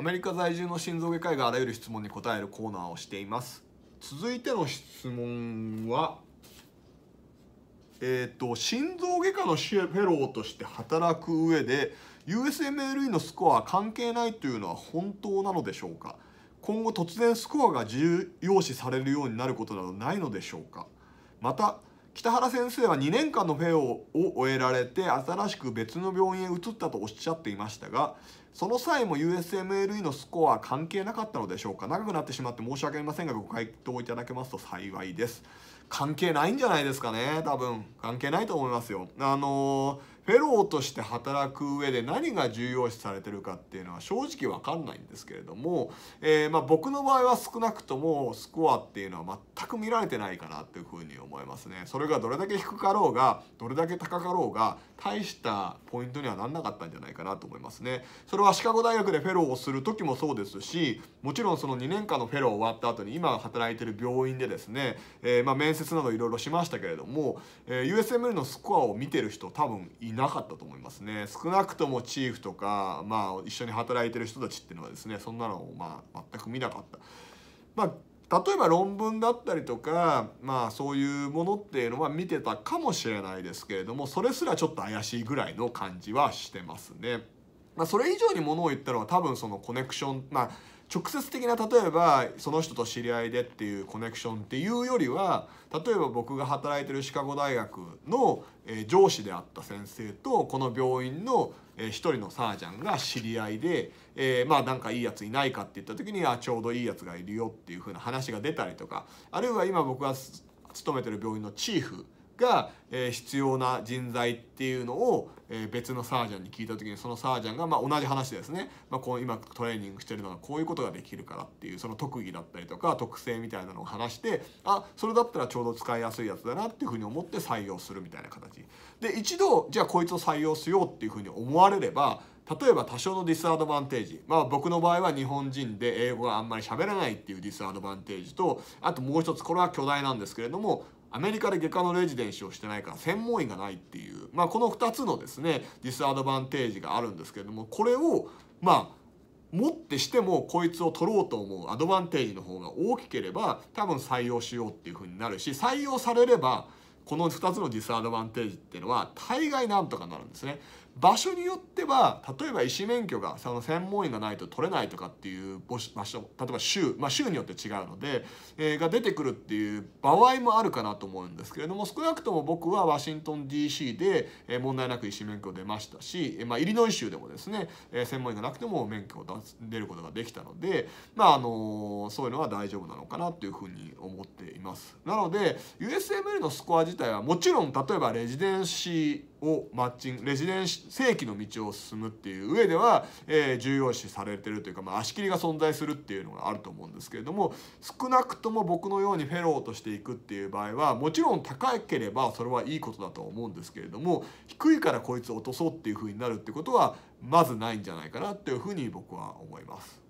アメリカ在住の心臓外科医があらゆる質問に答えるコーナーをしています続いての質問はえっ、ー、と心臓外科のシェフェローとして働く上で USMLE のスコアは関係ないというのは本当なのでしょうか今後突然スコアが重要視されるようになることなどないのでしょうかまた北原先生は2年間のフェオを終えられて新しく別の病院へ移ったとおっしゃっていましたがその際も USMLE のスコア関係なかったのでしょうか長くなってしまって申し訳ありませんがご回答いただけますと幸いです関係ないんじゃないですかね多分関係ないと思いますよあのフェローとして働く上で何が重要視されてるかっていうのは正直わかんないんですけれども、えー、ま僕の場合は少なくともスコアっていうのは全く見られてないかなっていうふうに思いますねそれがどれだけ低かろうがどれだけ高かろうが大したポイントにはなんなかったんじゃないかなと思いますねそれはシカゴ大学でフェローをする時もそうですしもちろんその2年間のフェロー終わった後に今働いてる病院でですね、えー、ま面接などいろいろしましたけれども、えー、USML のスコアを見てる人多分いなかったと思いますね少なくともチーフとか、まあ、一緒に働いてる人たちっていうのはですねそんなのをまあ全く見なかった。まあ例えば論文だったりとかまあそういうものっていうのは見てたかもしれないですけれどもそれすらちょっと怪しいぐらいの感じはしてますね。まあ、それ以上にものを言ったのは多分そのコネクションまあ直接的な例えばその人と知り合いでっていうコネクションっていうよりは例えば僕が働いてるシカゴ大学の上司であった先生とこの病院の一人のサージャンが知り合いで、えー、まあなんかいいやついないかって言った時にあちょうどいいやつがいるよっていうふうな話が出たりとかあるいは今僕が勤めてる病院のチーフが、必要な人材っていうのを、別のサージャンに聞いた時にそのサージャンが、まあ、同じ話ですね、まあ、こう今トレーニングしてるのはこういうことができるからっていうその特技だったりとか特性みたいなのを話してあそれだったらちょうど使いやすいやつだなっていうふうに思って採用するみたいな形で一度じゃあこいつを採用しようっていうふうに思われれば例えば多少のディスアドバンテージまあ僕の場合は日本人で英語があんまり喋らないっていうディスアドバンテージとあともう一つこれは巨大なんですけれどもアメリカで外科のレジデンシーをしてないから専門医がないっていう、まあ、この2つのですねディスアドバンテージがあるんですけれどもこれをまあ持ってしてもこいつを取ろうと思うアドバンテージの方が大きければ多分採用しようっていうふうになるし採用されればこの2つのディスアドバンテージっていうのは大概なんとかなるんですね。場所によっては例えば医師免許がその専門医がないと取れないとかっていう場所例えば州、まあ、州によって違うので、えー、が出てくるっていう場合もあるかなと思うんですけれども少なくとも僕はワシントン DC で、え問題なく医師免許出ましたし、まあ、イリノイ州でもですね、え専門医がなくても免許を出ることができたので、まああのそういうのは大丈夫なのかなというふうに思っています。なので USML のスコア自体はもちろん例えばレジデンシーをマッチングレジデンシ正規の道を進むっていう上では、えー、重要視されてるというか、まあ、足切りが存在するっていうのがあると思うんですけれども少なくとも僕のようにフェローとしていくっていう場合はもちろん高ければそれはいいことだと思うんですけれども低いからこいつ落とそうっていうふうになるってことはまずないんじゃないかなっていうふうに僕は思います。